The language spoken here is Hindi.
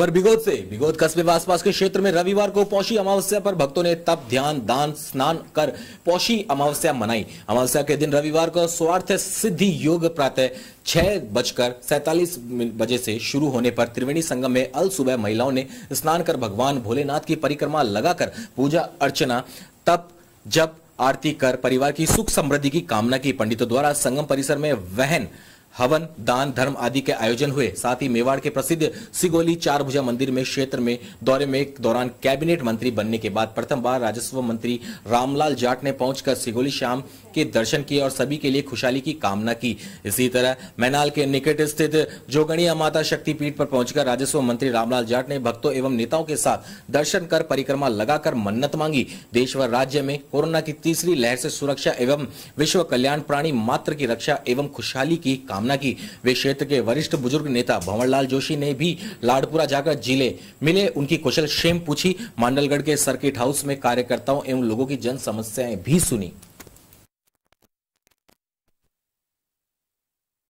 खबर बिगोद से बिगोद कस्बे व आसपास के क्षेत्र में रविवार को पौषी अमावस्या पर भक्तों ने तप ध्यान दान स्नान कर पौषी अमावस्या मनाई अमावस्या के दिन रविवार को स्वार्थ सिद्धि योग प्रातः छह बजकर सैतालीस बजे से शुरू होने पर त्रिवेणी संगम में अल सुबह महिलाओं ने स्नान कर भगवान भोलेनाथ की परिक्रमा लगाकर पूजा अर्चना तप जप आरती कर परिवार की सुख समृद्धि की कामना की पंडितों द्वारा संगम परिसर में वहन हवन दान धर्म आदि के आयोजन हुए साथ ही मेवाड़ के प्रसिद्ध सिगोली चार भुजा मंदिर में क्षेत्र में दौरे में दौरान कैबिनेट मंत्री बनने के बाद प्रथम बार राजस्व मंत्री रामलाल जाट ने पहुंचकर सिगोली श्याम के दर्शन किए और सभी के लिए खुशहाली की कामना की इसी तरह मैनाल के निकट स्थित जोगणिया माता शक्ति पीठ पर पहुंचकर राजस्व मंत्री रामलाल जाट ने भक्तों एवं नेताओं के साथ दर्शन कर परिक्रमा लगाकर मन्नत मांगी देश व राज्य में कोरोना की तीसरी लहर से सुरक्षा एवं विश्व कल्याण प्राणी मात्र की रक्षा एवं खुशहाली की कामना कामना की वे क्षेत्र के वरिष्ठ बुजुर्ग नेता भंवरलाल जोशी ने भी लाडपुरा जाकर जिले मिले उनकी कुशल क्षेम पूछी मांडलगढ़ के सर्किट हाउस में कार्यकर्ताओं एवं लोगों की जन समस्याएं भी सुनी